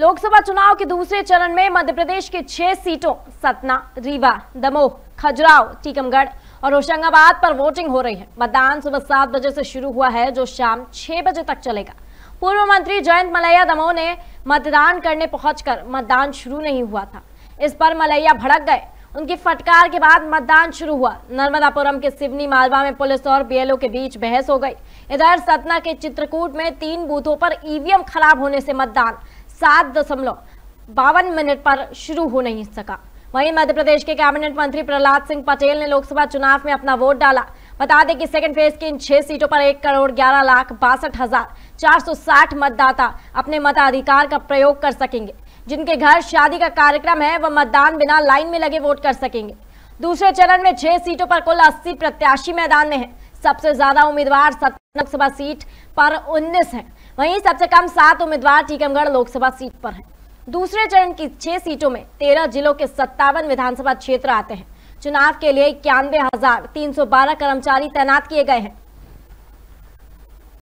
लोकसभा चुनाव के दूसरे चरण में मध्य प्रदेश के छह सीटों सतना रीवा दमोह खजुराव टीकमगढ़ और होशंगाबाद पर वोटिंग हो रही है मतदान सुबह सात बजे से शुरू हुआ है जो शाम छह बजे तक चलेगा पूर्व मंत्री जयंत मलैया दमोह ने मतदान करने पहुंचकर मतदान शुरू नहीं हुआ था इस पर मलैया भड़क गए उनकी फटकार के बाद मतदान शुरू हुआ नर्मदापुरम के सिवनी मालवा में पुलिस और बीएलओ के बीच बहस हो गई इधर सतना के चित्रकूट में तीन बूथों पर ईवीएम खराब होने से मतदान सात दशमलव बावन मिनट पर शुरू हो नहीं सका वहीं मध्य प्रदेश के कैबिनेट मंत्री प्रहलाद सिंह पटेल ने लोकसभा चुनाव में अपना वोट डाला बता दें कि सेकंड फेज की इन छह सीटों पर एक करोड़ ग्यारह लाख बासठ हजार चार सौ साठ मतदाता अपने मताधिकार का प्रयोग कर सकेंगे जिनके घर शादी का कार्यक्रम है वह मतदान बिना लाइन में लगे वोट कर सकेंगे दूसरे चरण में छह सीटों पर कुल अस्सी प्रत्याशी मैदान में है सबसे ज्यादा उम्मीदवार लोकसभा सीट पर 19 हैं वहीं सबसे कम सात उम्मीदवार टीकमगढ़ लोकसभा सीट पर हैं दूसरे चरण की छह सीटों में तेरह जिलों के सत्तावन विधानसभा क्षेत्र आते हैं चुनाव के लिए इक्यानवे कर्मचारी तैनात किए गए हैं